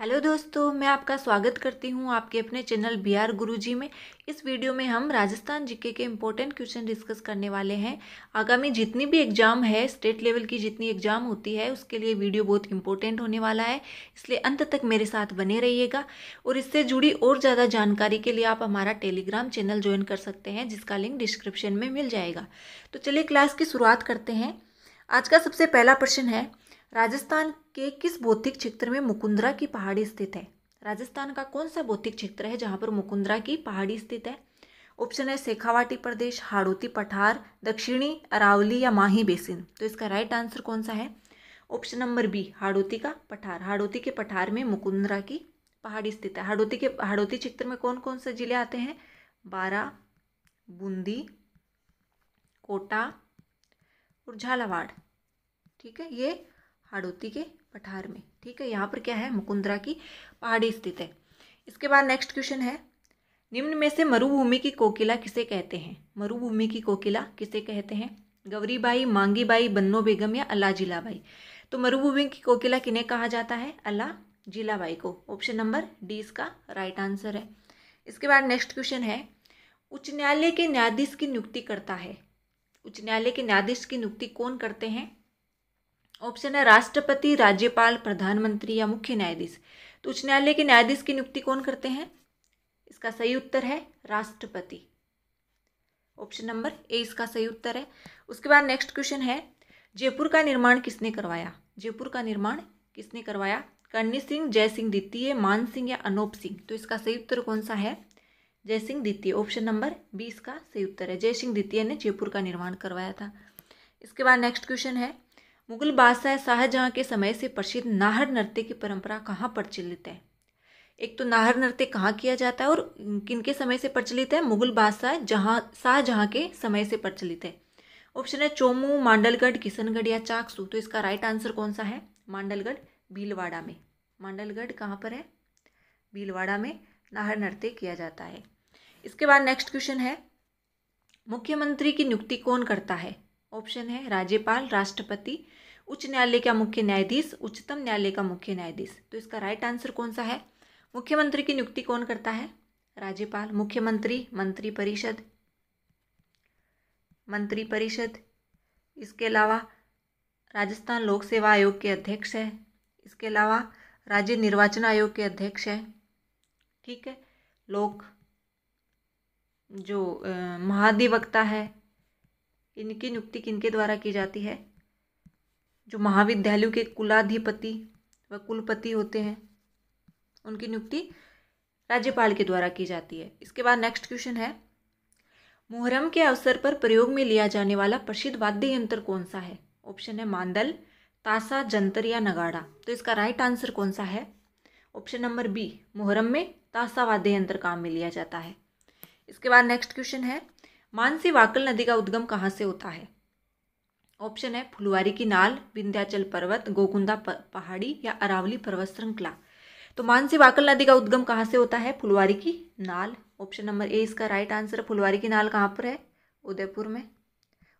hello दोस्तों मैं आपका स्वागत करती हूँ आपके अपने चैनल बी आर गुरु में इस वीडियो में हम राजस्थान जीके के इम्पोर्टेंट क्वेश्चन डिस्कस करने वाले हैं आगामी जितनी भी एग्ज़ाम है स्टेट लेवल की जितनी एग्ज़ाम होती है उसके लिए वीडियो बहुत इंपॉर्टेंट होने वाला है इसलिए अंत तक मेरे साथ बने रहिएगा और इससे जुड़ी और ज़्यादा जानकारी के लिए आप हमारा टेलीग्राम चैनल ज्वाइन कर सकते हैं जिसका लिंक डिस्क्रिप्शन में मिल जाएगा तो चलिए क्लास की शुरुआत करते हैं आज का सबसे पहला प्रश्न है राजस्थान कि किस बौद्धिक क्षेत्र में मुकुंदरा की पहाड़ी स्थित है राजस्थान का कौन सा बौद्धिक क्षेत्र है जहाँ पर मुकुंदरा की पहाड़ी स्थित है ऑप्शन है शेखावाटी प्रदेश हाड़ोती पठार दक्षिणी अरावली या माही बेसिन तो इसका राइट आंसर कौन सा है ऑप्शन नंबर बी हाड़ोती का पठार हाड़ोती के पठार में मुकुंदरा की पहाड़ी स्थित है हाड़ोती के हाड़ोती क्षेत्र में कौन कौन से जिले आते हैं बारा बूंदी कोटा और झालावाड़ ठीक है ये हाड़ोती के पठार में ठीक है यहाँ पर क्या है मुकुंदरा की पहाड़ी स्थित है इसके बाद नेक्स्ट क्वेश्चन है निम्न में से मरुभूमि की कोकिला किसे कहते हैं मरुभूमि की कोकिला किसे कहते हैं गौरीबाई मांगीबाई बन्नो बेगम या अला जिलाबाई तो मरुभूमि की कोकिला किन्हें कहा जाता है अला जिलाबाई को ऑप्शन नंबर डी इसका राइट आंसर है इसके बाद नेक्स्ट क्वेश्चन है उच्च न्यायालय के न्यायाधीश की नियुक्ति करता है उच्च न्यायालय के न्यायाधीश की नियुक्ति कौन करते हैं ऑप्शन है राष्ट्रपति राज्यपाल प्रधानमंत्री या मुख्य न्यायाधीश तो उच्च न्यायालय के न्यायाधीश की नियुक्ति कौन करते हैं इसका सही उत्तर है राष्ट्रपति ऑप्शन नंबर ए इसका सही उत्तर है उसके बाद नेक्स्ट क्वेश्चन है जयपुर का निर्माण किसने करवाया जयपुर का निर्माण किसने करवाया कर्णी सिंह जय सिंह द्वितीय मान सिंह या अनूप सिंह तो इसका सही उत्तर कौन सा है जय सिंह द्वितीय ऑप्शन नंबर बी इसका सही उत्तर है जय सिंह द्वितीय ने जयपुर का निर्माण करवाया था इसके बाद नेक्स्ट क्वेश्चन है मुगल बादशाह शाहजहाँ के समय से प्रसिद्ध नाहर नृत्य की परंपरा कहाँ प्रचलित है एक तो नाहर नृत्य कहाँ किया जाता है और किन के समय से प्रचलित है मुगल बादशाह जहाँ शाहजहाँ के समय से प्रचलित है ऑप्शन है चोमू मांडलगढ़ किशनगढ़ या चाकसू तो इसका राइट आंसर कौन सा है मांडलगढ़ भीलवाड़ा में मांडलगढ़ कहाँ पर है भीलवाड़ा में नाहर नृत्य किया जाता है इसके बाद नेक्स्ट क्वेश्चन है मुख्यमंत्री की नियुक्ति कौन करता है ऑप्शन है राज्यपाल राष्ट्रपति उच्च न्यायालय का मुख्य न्यायाधीश उच्चतम न्यायालय का मुख्य न्यायाधीश तो इसका राइट आंसर कौन सा है मुख्यमंत्री की नियुक्ति कौन करता है राज्यपाल मुख्यमंत्री मंत्रिपरिषद मंत्रिपरिषद इसके अलावा राजस्थान लोक सेवा आयोग के अध्यक्ष है इसके अलावा राज्य निर्वाचन आयोग के अध्यक्ष है ठीक है लोक जो महाधिवक्ता है इनकी नियुक्ति किनके द्वारा की जाती है जो महाविद्यालयों के कुलाधिपति व कुलपति होते हैं उनकी नियुक्ति राज्यपाल के द्वारा की जाती है इसके बाद नेक्स्ट क्वेश्चन है मुहर्रम के अवसर पर प्रयोग में लिया जाने वाला प्रसिद्ध वाद्य यंत्र कौन सा है ऑप्शन है मांदल तासा जंतर या नगाड़ा तो इसका राइट आंसर कौन सा है ऑप्शन नंबर बी मुहर्रम में तासा वाद्य यंत्र काम में लिया जाता है इसके बाद नेक्स्ट क्वेश्चन है मानसी वाकल नदी का उद्गम कहाँ से होता है ऑप्शन है फुलवारी की नाल विंध्याचल पर्वत गोकुंदा पहाड़ी या अरावली पर्वत श्रृंखला तो मानसी वाकल नदी का उद्गम कहाँ से होता है फुलवारी की नाल ऑप्शन नंबर ए इसका राइट आंसर है फुलवारी की नाल कहाँ पर है उदयपुर में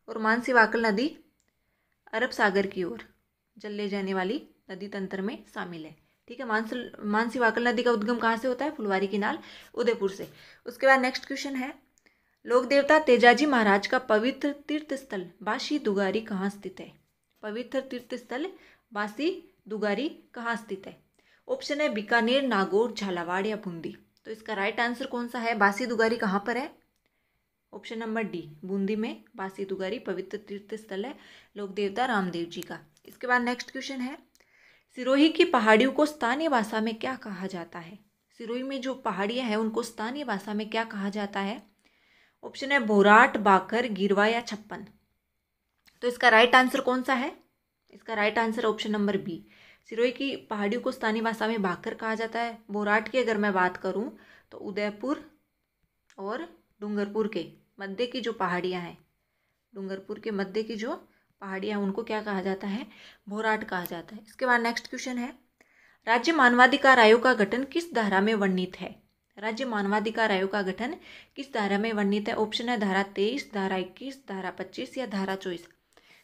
और मानसी वाकल नदी अरब सागर की ओर जल ले जाने वाली नदी तंत्र में शामिल है ठीक है मानस मानसी वाकल नदी का उद्गम कहाँ से होता है फुलवारी की नाल उदयपुर से उसके बाद नेक्स्ट क्वेश्चन है लोक देवता तेजाजी महाराज का पवित्र तीर्थ स्थल बासी दुगारी कहाँ स्थित है पवित्र तीर्थ स्थल बासी दुगारी कहाँ स्थित है ऑप्शन है बीकानेर नागौर झालावाड़ या बूंदी तो इसका राइट आंसर कौन सा है बासी दुगारी कहाँ पर है ऑप्शन नंबर डी बूंदी में बासी दुगारी पवित्र तीर्थ स्थल है लोक देवता रामदेव जी का इसके बाद नेक्स्ट क्वेश्चन है सिरोही की पहाड़ियों को स्थानीय भाषा में क्या कहा जाता है सिरोही में जो पहाड़ियाँ हैं उनको स्थानीय भाषा में क्या कहा जाता है ऑप्शन है बोराट बाकर गिरवा या छप्पन तो इसका राइट आंसर कौन सा है इसका right answer option number B Sirohi की पहाड़ियों को स्थानीय भाषा में बाकर कहा जाता है बोराट की अगर मैं बात करूँ तो उदयपुर और डूंगरपुर के मध्य की जो पहाड़ियाँ हैं डूंगरपुर के मध्य की जो पहाड़ियाँ उनको क्या कहा जाता है भोराट कहा जाता है इसके बाद नेक्स्ट क्वेश्चन है राज्य मानवाधिकार आयोग का गठन किस धारा में वर्णित है राज्य मानवाधिकार आयोग का गठन किस धारा में वर्णित है ऑप्शन है धारा तेईस धारा इक्कीस धारा पच्चीस या धारा चौबीस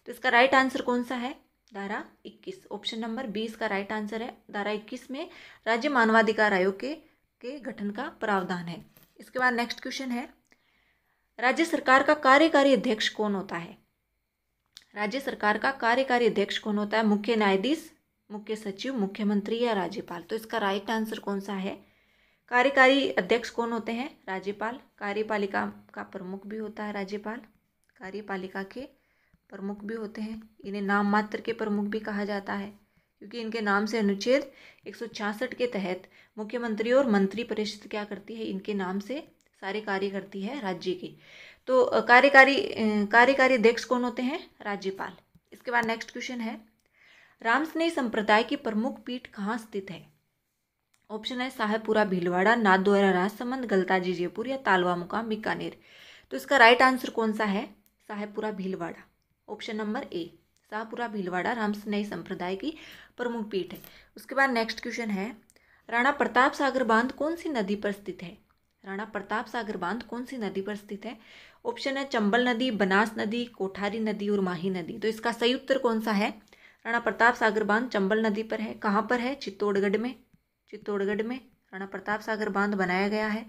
तो इसका राइट आंसर कौन सा है धारा इक्कीस ऑप्शन नंबर बीस का राइट आंसर है धारा इक्कीस में राज्य मानवाधिकार आयोग के के गठन का प्रावधान है इसके बाद नेक्स्ट क्वेश्चन है राज्य सरकार का कार्यकारी अध्यक्ष कौन होता है राज्य सरकार का कार्यकारी अध्यक्ष कौन होता है मुख्य न्यायाधीश मुख्य सचिव मुख्यमंत्री या राज्यपाल तो इसका राइट आंसर कौन सा है कार्यकारी अध्यक्ष कौन होते हैं राज्यपाल कार्यपालिका का प्रमुख भी होता है राज्यपाल कार्यपालिका के प्रमुख भी होते हैं इन्हें नाम मात्र के प्रमुख भी कहा जाता है क्योंकि इनके नाम से अनुच्छेद एक के तहत मुख्यमंत्री और मंत्री परिषद क्या करती है इनके नाम से सारे कार्य करती है राज्य की तो कार्यकारी कार्यकारी अध्यक्ष कौन होते हैं राज्यपाल इसके बाद नेक्स्ट क्वेश्चन है रामस्नेही संप्रदाय की प्रमुख पीठ कहाँ स्थित है ऑप्शन है साहेबपुरा भीलवाड़ा नादोरा राजसमंद गलताजी जयपुर या तालवा मुकाम बीकानेर तो इसका राइट आंसर कौन सा है Sahebpura Bhilwara option number A Shahpura Bhilwara Ramsnehi संप्रदाय की प्रमुख पीठ है उसके बाद नेक्स्ट क्वेश्चन है राणा प्रताप सागर बांध कौन सी नदी पर स्थित है राणा प्रताप सागर बांध कौन सी नदी पर स्थित है ऑप्शन है चंबल नदी बनास नदी कोठारी नदी और माही नदी तो इसका सही उत्तर कौन सा है राणा प्रताप सागर बांध चंबल नदी पर है कहाँ पर है चित्तौड़गढ़ में चित्तौड़गढ़ में राणा प्रताप सागर बांध बनाया गया है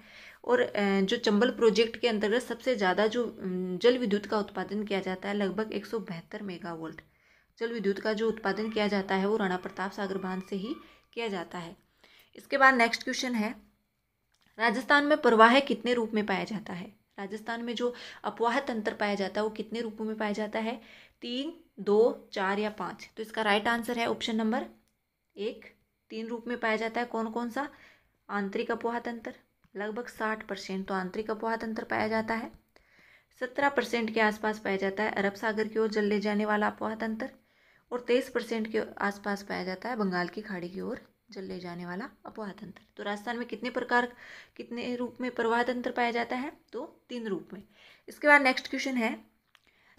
और जो चंबल प्रोजेक्ट के अंतर्गत सबसे ज़्यादा जो जल विद्युत का उत्पादन किया जाता है लगभग एक सौ बहत्तर मेगावोल्ट जल विद्युत का जो उत्पादन किया जाता है वो राणा प्रताप सागर बांध से ही किया जाता है इसके बाद नेक्स्ट क्वेश्चन है राजस्थान में प्रवाह कितने रूप में पाया जाता है राजस्थान में जो अपवाह तंत्र पाया जाता है वो कितने रूपों में पाया जाता है तीन दो चार या पाँच तो इसका राइट आंसर है ऑप्शन नंबर एक तीन रूप में पाया जाता है कौन कौन सा आंतरिक अपवाह तंत्र लगभग साठ परसेंट तो आंतरिक अपवाह तंत्र पाया जाता है सत्रह परसेंट के आसपास पाया जाता है अरब सागर की ओर जल ले जाने वाला अपवाह तंत्र और तेईस परसेंट के आसपास पाया जाता है बंगाल की खाड़ी की ओर जल ले जाने वाला अपवाह तंत्र तो राजस्थान में कितने प्रकार कितने रूप में प्रवाह तंत्र पाया जाता है तो तीन रूप में इसके बाद नेक्स्ट क्वेश्चन है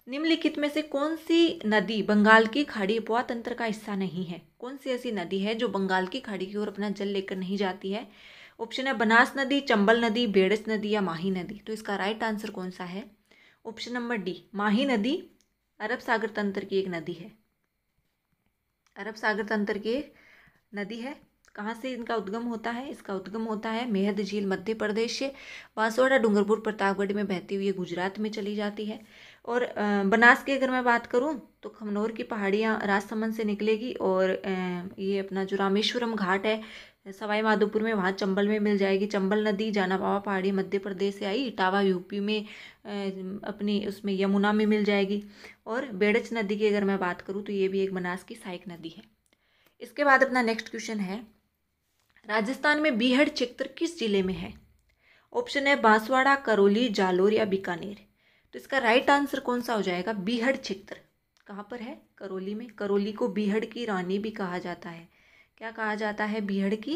निम्नलिखित में से कौन सी नदी बंगाल की खाड़ी अपवा तंत्र का हिस्सा नहीं है कौन सी ऐसी नदी है जो बंगाल की खाड़ी की ओर अपना जल लेकर नहीं जाती है ऑप्शन है बनास नदी चंबल नदी बेड़स नदी या माही नदी तो इसका राइट आंसर कौन सा है ऑप्शन नंबर डी माही नदी अरब सागर तंत्र की एक नदी है अरब सागर तंत्र की एक नदी है कहाँ से इनका उद्गम होता है इसका उद्गम होता है मेहद झील मध्य प्रदेश से बांसवाड़ा डूंगरपुर प्रतापगढ़ में बहती हुई गुजरात में चली जाती है और बनास की अगर मैं बात करूँ तो खमनौर की पहाड़ियाँ राजसमंद से निकलेगी और ये अपना जो रामेश्वरम घाट है सवाई माधोपुर में वहाँ चंबल में मिल जाएगी चंबल नदी बाबा पहाड़ी मध्य प्रदेश से आई इटावा यूपी में अपनी उसमें यमुना में मिल जाएगी और बेड़च नदी की अगर मैं बात करूँ तो ये भी एक बनास की सहायक नदी है इसके बाद अपना नेक्स्ट क्वेश्चन है राजस्थान में बीहड़ क्षेत्र किस जिले में है ऑप्शन है बांसवाड़ा करौली जालोर या बीकानेर तो इसका राइट आंसर कौन सा हो जाएगा बीहड़ क्षेत्र कहाँ पर है करौली में करौली को बीहड़ की रानी भी कहा जाता है क्या कहा जाता है बीहड़ की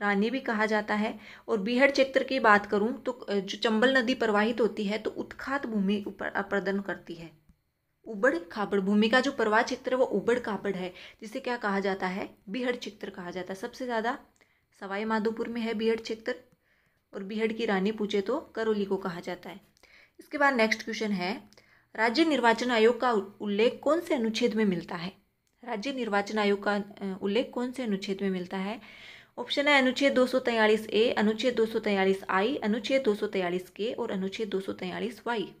रानी भी कहा जाता है और बीहड़ क्षेत्र की बात करूँ तो जो चंबल नदी प्रवाहित होती है तो उत्खात भूमि प्रदन करती है उबड़ खाबड़ भूमि का जो प्रवाह क्षेत्र है वो उबड़ खाबड़ है जिसे क्या कहा जाता है बीहड़ क्षेत्र कहा जाता है सबसे ज़्यादा सवाई माधोपुर में है बीहड़ क्षेत्र और बीहड़ की रानी पूछे तो करौली को कहा जाता है इसके बाद नेक्स्ट क्वेश्चन है राज्य निर्वाचन आयोग का उल्लेख कौन से अनुच्छेद में मिलता है राज्य निर्वाचन आयोग का उल्लेख कौन से अनुच्छेद में मिलता है ऑप्शन है अनुच्छेद दो सौ ए अनुच्छेद दो सौ आई अनुच्छेद दो सौ के और अनुच्छेद दो सौ वाई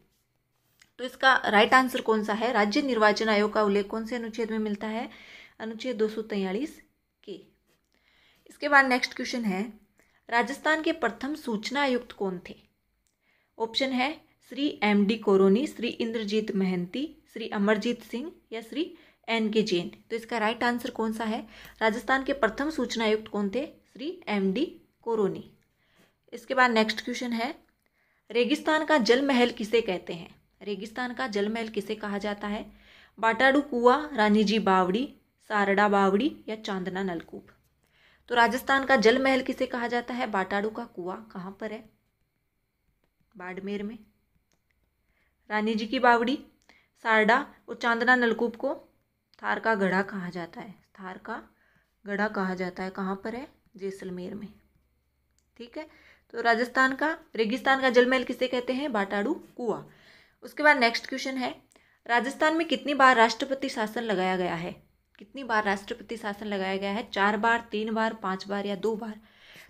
तो इसका राइट आंसर कौन सा है राज्य निर्वाचन आयोग का उल्लेख कौन से अनुच्छेद में मिलता है अनुच्छेद दो सौ के इसके बाद नेक्स्ट क्वेश्चन है राजस्थान के प्रथम सूचना आयुक्त कौन थे ऑप्शन है श्री एम डी कोरोनी श्री इंद्रजीत महंती श्री अमरजीत सिंह या श्री एन के जैन तो इसका राइट आंसर कौन सा है राजस्थान के प्रथम सूचना आयुक्त कौन थे श्री एम डी कोरोनी इसके बाद नेक्स्ट क्वेश्चन है रेगिस्तान का जल महल किसे कहते हैं रेगिस्तान का जल महल किसे कहा जाता है बाटाडू कुआ रानी जी बावड़ी सारडा बावड़ी या चांदना नलकूप तो राजस्थान का जल महल किसे कहा जाता है बाटाडू का कुआ कहाँ पर है बाड़मेर में रानी जी की बावड़ी सारडा और चांदना नलकूप को थार का गढ़ा कहा जाता है थार का गढ़ा कहा जाता है कहाँ पर है जैसलमेर में ठीक है तो राजस्थान का रेगिस्तान का जलमहल किसे कहते हैं बाटाड़ू कुआ उसके बाद नेक्स्ट क्वेश्चन है राजस्थान में कितनी बार राष्ट्रपति शासन लगाया गया है कितनी बार राष्ट्रपति शासन लगाया गया है चार बार तीन बार पाँच बार या दो बार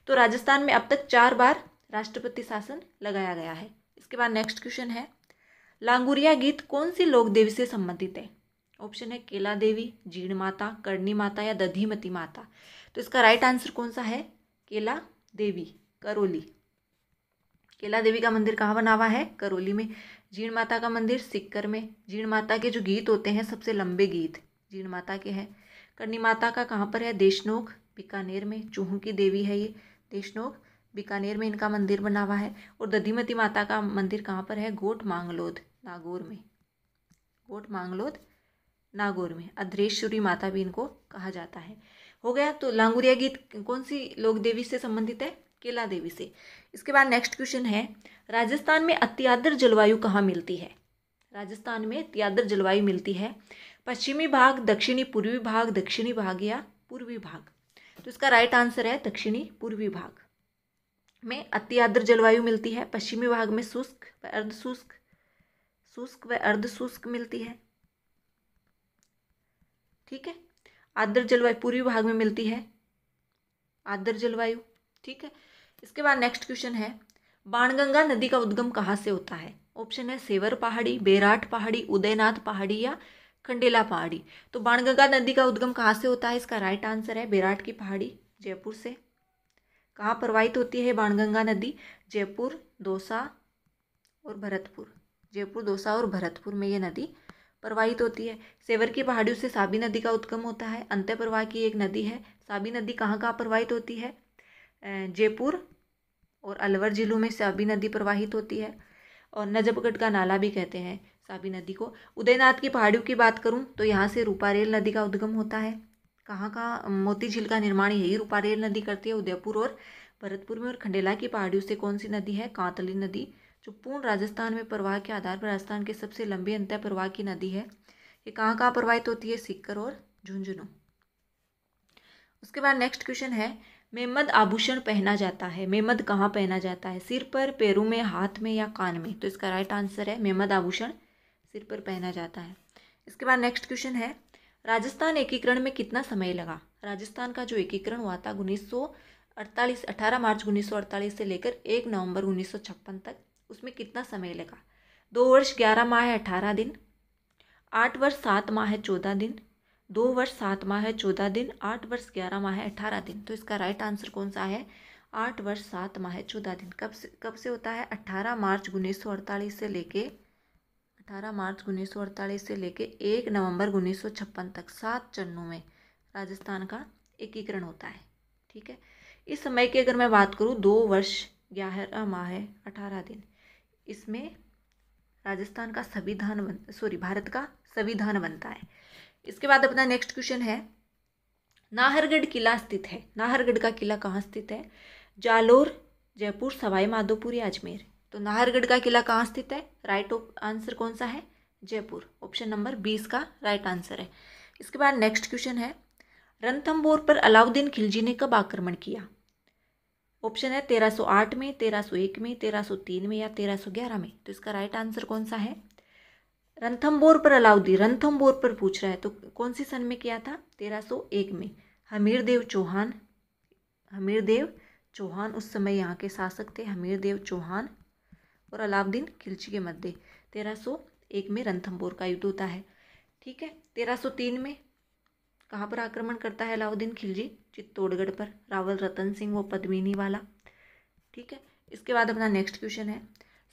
तो राजस्थान में अब तक चार बार राष्ट्रपति शासन लगाया गया है इसके बाद नेक्स्ट क्वेश्चन है लांगुरिया गीत कौन सी लोक देवी से संबंधित है ऑप्शन है केला देवी जीण माता करणी माता या दधीमती माता तो इसका राइट आंसर कौन सा है केला देवी करौली केला देवी का मंदिर कहाँ बना हुआ है करौली में जीण माता का मंदिर सिक्कर में जीण माता के जो गीत होते हैं सबसे लंबे गीत जीण माता के हैं करणी माता का कहाँ पर है देशनोक बीकानेर में चूहू की देवी है ये देशनोक बीकानेर में इनका मंदिर बना हुआ है और दधीमती माता का मंदिर कहाँ पर है गोट मांगलोद नागौर में कोट मांगलोद नागौर में अध्रेश्वरी माता भी इनको कहा जाता है हो गया तो लांगुरिया गीत कौन सी लोक देवी से संबंधित है केला देवी से इसके बाद नेक्स्ट क्वेश्चन है राजस्थान में अत्यादर जलवायु कहाँ मिलती है राजस्थान में अत्यादर जलवायु मिलती है पश्चिमी भाग दक्षिणी पूर्वी भाग दक्षिणी भाग या पूर्वी भाग तो इसका राइट आंसर है दक्षिणी पूर्वी भाग में अत्याद्र जलवायु मिलती है पश्चिमी भाग में शुष्क अर्ध शुष्क शुष्क व अर्ध शुष्क मिलती है ठीक है आर्द्र जलवायु पूर्वी भाग में मिलती है आर्द्र जलवायु ठीक है इसके बाद नेक्स्ट क्वेश्चन है बाणगंगा नदी का उद्गम कहाँ से होता है ऑप्शन है सेवर पहाड़ी बेराट पहाड़ी उदयनाथ पहाड़ी या खंडेला पहाड़ी तो बाणगंगा नदी का उद्गम कहाँ से होता है इसका राइट आंसर है बेराट की पहाड़ी जयपुर से कहाँ प्रवाहित होती है बाणगंगा नदी जयपुर दौसा और भरतपुर जयपुर दौसा और भरतपुर में ये नदी प्रवाहित होती है सेवर की पहाड़ियों से साबी नदी का उद्गम होता है अंत्य प्रवाह की एक नदी है साबी नदी कहाँ कहाँ प्रवाहित होती है जयपुर और अलवर जिलों में साबी नदी प्रवाहित होती है और नजबगढ़ का नाला भी कहते हैं साबी नदी को उदयनाथ की पहाड़ियों की बात करूँ तो यहाँ से रूपारेल नदी का उद्गम होता है कहाँ कहाँ मोती झील का निर्माण यही रूपारेल नदी करती है उदयपुर और भरतपुर में और खंडेला की पहाड़ियों से कौन सी नदी है कांतली नदी जो पूर्ण राजस्थान में प्रवाह के आधार पर राजस्थान के सबसे लंबी अंत प्रवाह की नदी है ये कहाँ कहाँ प्रवाहित होती है सिक्कर और झुंझुनू उसके बाद नेक्स्ट क्वेश्चन है मेमद आभूषण पहना जाता है मेमद कहाँ पहना जाता है सिर पर पैरों में हाथ में या कान में तो इसका राइट आंसर है मेमद आभूषण सिर पर पहना जाता है इसके बाद नेक्स्ट क्वेश्चन है राजस्थान एकीकरण में कितना समय लगा राजस्थान का जो एकीकरण हुआ था उन्नीस सौ अड़तालीस अठारह मार्च उन्नीस सौ अड़तालीस से लेकर एक नवंबर उन्नीस सौ छप्पन तक उसमें कितना समय लगा दो वर्ष ग्यारह माह है अठारह दिन आठ वर्ष सात माह है चौदह दिन दो वर्ष सात माह है चौदह दिन आठ वर्ष ग्यारह माह है अठारह दिन तो इसका राइट आंसर कौन सा है आठ वर्ष सात माह है चौदह दिन कब से कब से होता है अट्ठारह मार्च उन्नीस सौ अड़तालीस से लेके अठारह मार्च उन्नीस सौ अड़तालीस से लेके एक नवंबर उन्नीस सौ छप्पन तक सात चरणों में राजस्थान का एकीकरण होता है ठीक है इस समय की अगर मैं बात करूँ दो वर्ष ग्यारह माह है अठारह दिन इसमें राजस्थान का संविधान बन सॉरी भारत का संविधान बनता है इसके बाद अपना नेक्स्ट क्वेश्चन है नाहरगढ़ किला स्थित है नाहरगढ़ का किला कहाँ स्थित है जालोर जयपुर सवाई माधोपुर या अजमेर तो नाहरगढ़ का किला कहाँ स्थित है राइट आंसर कौन सा है जयपुर ऑप्शन नंबर बीस का राइट आंसर है इसके बाद नेक्स्ट क्वेश्चन है रंथम्बोर पर अलाउद्दीन खिलजी ने कब आक्रमण किया ऑप्शन है 1308 में 1301 में 1303 में या 1311 में तो इसका राइट आंसर कौन सा है रंथम्बोर पर अलाउदी रंथम्बोर पर पूछ रहा है तो कौन सी सन में किया था 1301 में हमीर देव चौहान हमीर देव चौहान उस समय यहाँ के शासक थे हमीर देव चौहान और अलाउद्दीन खिलची के मध्य 1301 में रंथम्बोर का युद्ध होता है ठीक है 1303 में कहाँ पर आक्रमण करता है अलाउद्दीन खिलजी चित्तौड़गढ़ पर रावल रतन सिंह वो पद्मिनी वाला ठीक है इसके बाद अपना नेक्स्ट क्वेश्चन है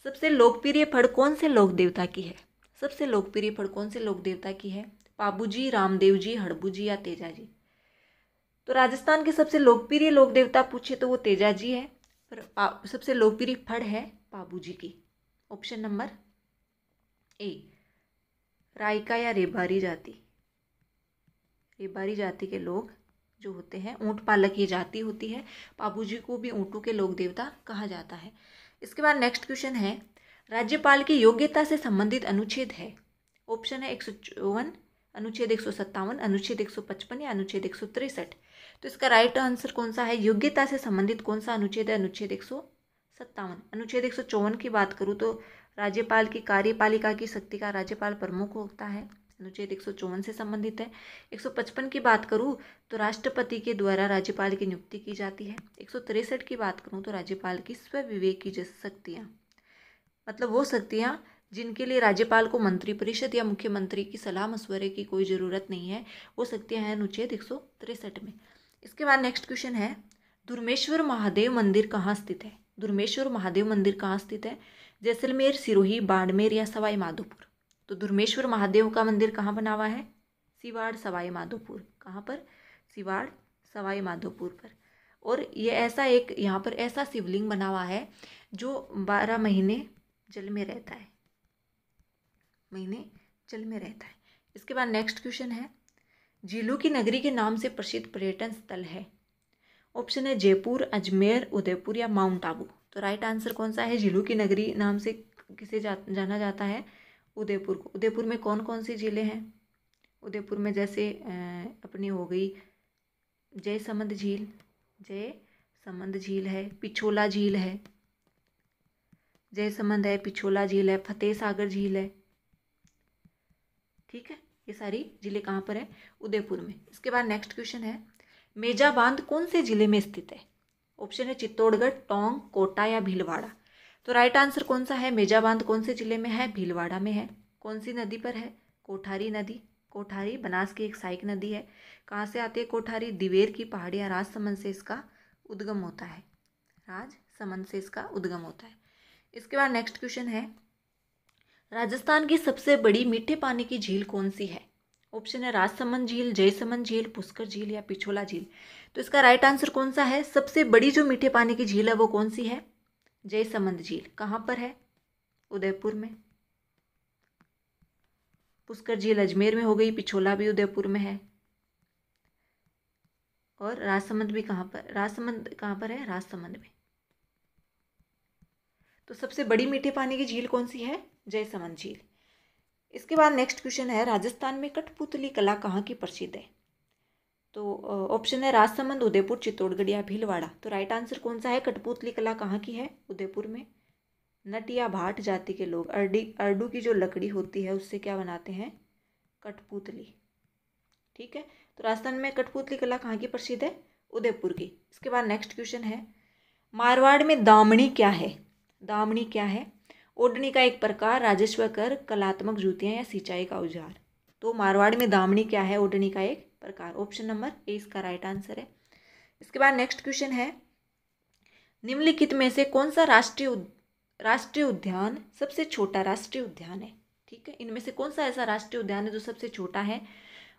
सबसे लोकप्रिय फड़ कौन से लोक देवता की है सबसे लोकप्रिय फड़ कौन से लोक देवता की है पाबू जी रामदेव जी हड़बू जी या तेजा जी तो राजस्थान के सबसे लोकप्रिय लोक देवता पूछे तो वो तेजा जी है पर सबसे लोकप्रिय फड़ है बाबू जी की ऑप्शन नंबर ए रायका या रेबारी जाति रेबारी जाति के लोग जो होते हैं ऊँट पालक ये जाति होती है बाबूजी को भी ऊँटों के लोक देवता कहा जाता है इसके बाद नेक्स्ट क्वेश्चन है राज्यपाल की योग्यता से संबंधित अनुच्छेद है ऑप्शन है एक सौ चौवन अनुच्छेद एक सौ सत्तावन अनुच्छेद एक सौ पचपन या अनुच्छेद एक सौ तिरसठ तो इसका राइट आंसर कौन सा है योग्यता से संबंधित कौन सा अनुच्छेद है अनुच्छेद एक सौ सत्तावन अनुच्छेद एक सौ चौवन की बात करूँ तो राज्यपाल की कार्यपालिका की शक्ति का राज्यपाल प्रमुख होता है अनुच्छेद एक से संबंधित है 155 की बात करूँ तो राष्ट्रपति के द्वारा राज्यपाल की नियुक्ति की जाती है एक की बात करूँ तो राज्यपाल की स्वविवेक की जैसी शक्तियाँ मतलब वो शक्तियाँ जिनके लिए राज्यपाल को मंत्री परिषद या मुख्यमंत्री की सलाह मशवरे की कोई ज़रूरत नहीं है वो शक्तियाँ हैं अनुच्छेद एक में इसके बाद नेक्स्ट क्वेश्चन है दुर्मेश्वर महादेव मंदिर कहाँ स्थित है दुर्मेश्वर महादेव मंदिर कहाँ स्थित है जैसलमेर सिरोही बाड़मेर या सवाई माधोपुर तो धुर्मेश्वर महादेव का मंदिर कहाँ बना हुआ है सिवाड़ सवाई माधोपुर कहाँ पर सिवाड़ सवाई माधोपुर पर और ये ऐसा एक यहाँ पर ऐसा शिवलिंग बना हुआ है जो बारह महीने जल में रहता है महीने जल में रहता है इसके बाद नेक्स्ट क्वेश्चन है झीलों की नगरी के नाम से प्रसिद्ध पर्यटन स्थल है ऑप्शन है जयपुर अजमेर उदयपुर या माउंट आबू तो राइट आंसर कौन सा है झीलों की नगरी नाम से किसे जा, जाना जाता है उदयपुर को उदयपुर में कौन कौन से ज़िले हैं उदयपुर में जैसे अपनी हो गई जय समंद झील जय समंद झील है पिछोला झील है जय समंद है पिछोला झील है फतेह सागर झील है ठीक है ये सारी जिले कहाँ पर है उदयपुर में इसके बाद नेक्स्ट क्वेश्चन है मेजा बांध कौन से जिले में स्थित है ऑप्शन है चित्तौड़गढ़ टोंक कोटा या भीलवाड़ा तो राइट आंसर कौन सा है मेजा बांध कौन से जिले में है भीलवाड़ा में है कौन सी नदी पर है कोठारी नदी कोठारी बनास की एक सहायक नदी है कहाँ से आती है कोठारी दिवेर की पहाड़ी या राजसमंद से इसका उद्गम होता है राजसमंद से इसका उद्गम होता है इसके बाद नेक्स्ट क्वेश्चन है राजस्थान की सबसे बड़ी मीठे पानी की झील कौन सी है ऑप्शन है राजसमंद झील जयसमंद झील पुष्कर झील या पिछोला झील तो इसका राइट आंसर कौन सा है सबसे बड़ी जो मीठे पानी की झील है वो कौन सी है जयसमंद झील कहाँ पर है उदयपुर में पुष्कर झील अजमेर में हो गई पिछोला भी उदयपुर में है और राजसमंद भी कहाँ पर राजसमंद कहाँ पर है राजसमंद में तो सबसे बड़ी मीठे पानी की झील कौन सी है जयसमंद झील इसके बाद नेक्स्ट क्वेश्चन है राजस्थान में कठपुतली कला कहाँ की प्रसिद्ध है तो ऑप्शन है राजसमंद उदयपुर चित्तौड़गढ़ या भीलवाड़ा तो राइट आंसर कौन सा है कठपुतली कला कहाँ की है उदयपुर में नट या भाट जाति के लोग अरडी अरडू की जो लकड़ी होती है उससे क्या बनाते हैं कठपुतली ठीक है तो राजस्थान में कठपुतली कला कहाँ की प्रसिद्ध है उदयपुर की इसके बाद नेक्स्ट क्वेश्चन है मारवाड़ में दामणी क्या है दामणी क्या है ओढ़नी का एक प्रकार राजस्व कर कलात्मक जूतियाँ या सिंचाई का औजार तो मारवाड़ में दामणी क्या है ओढ़नी का एक प्रकार ऑप्शन नंबर ए इसका राइट आंसर है इसके बाद नेक्स्ट क्वेश्चन है निम्नलिखित में से कौन सा राष्ट्रीय राष्ट्रीय उद्यान सबसे छोटा राष्ट्रीय उद्यान है ठीक है इनमें से कौन सा ऐसा राष्ट्रीय उद्यान है जो सबसे छोटा है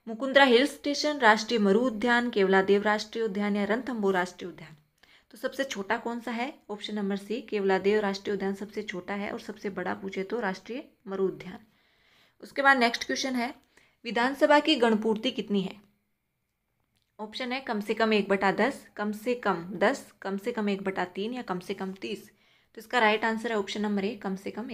मुकुंद्रा हिल स्टेशन राष्ट्रीय मरु उद्यान केवलादेव राष्ट्रीय उद्यान या रंथम्बोर राष्ट्रीय उद्यान तो सबसे छोटा कौन सा है ऑप्शन नंबर सी केवलादेव राष्ट्रीय उद्यान सबसे छोटा है और सबसे बड़ा पूछे तो राष्ट्रीय मरु उद्यान उसके बाद नेक्स्ट क्वेश्चन है विधानसभा की गणपूर्ति कितनी है ऑप्शन है कम से कम एक बटा दस कम से कम दस कम से कम एक बटा तीन या कम से कम तीस तो इसका राइट आंसर है ऑप्शन नंबर ए कम से कम